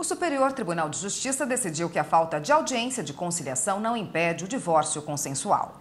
O Superior Tribunal de Justiça decidiu que a falta de audiência de conciliação não impede o divórcio consensual.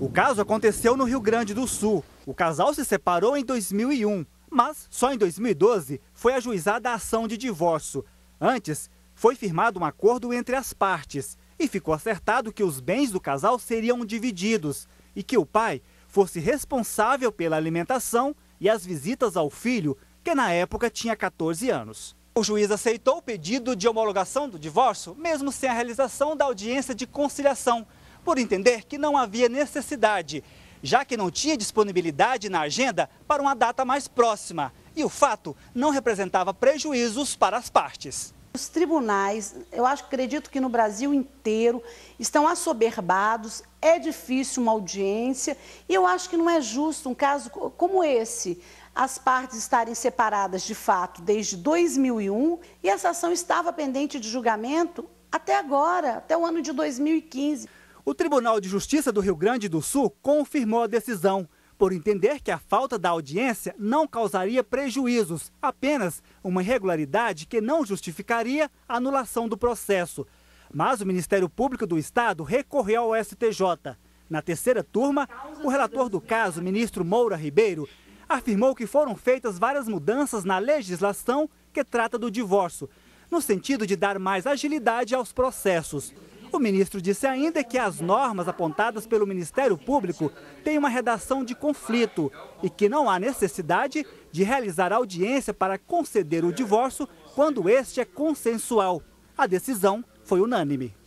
O caso aconteceu no Rio Grande do Sul. O casal se separou em 2001, mas só em 2012 foi ajuizada a ação de divórcio. Antes, foi firmado um acordo entre as partes e ficou acertado que os bens do casal seriam divididos e que o pai fosse responsável pela alimentação e as visitas ao filho, que na época tinha 14 anos. O juiz aceitou o pedido de homologação do divórcio, mesmo sem a realização da audiência de conciliação, por entender que não havia necessidade, já que não tinha disponibilidade na agenda para uma data mais próxima. E o fato não representava prejuízos para as partes. Os tribunais, eu acho, acredito que no Brasil inteiro, estão assoberbados, é difícil uma audiência, e eu acho que não é justo um caso como esse, as partes estarem separadas de fato desde 2001 e essa ação estava pendente de julgamento até agora, até o ano de 2015. O Tribunal de Justiça do Rio Grande do Sul confirmou a decisão por entender que a falta da audiência não causaria prejuízos, apenas uma irregularidade que não justificaria a anulação do processo. Mas o Ministério Público do Estado recorreu ao STJ. Na terceira turma, o relator do caso, ministro Moura Ribeiro, afirmou que foram feitas várias mudanças na legislação que trata do divórcio, no sentido de dar mais agilidade aos processos. O ministro disse ainda que as normas apontadas pelo Ministério Público têm uma redação de conflito e que não há necessidade de realizar audiência para conceder o divórcio quando este é consensual. A decisão foi unânime.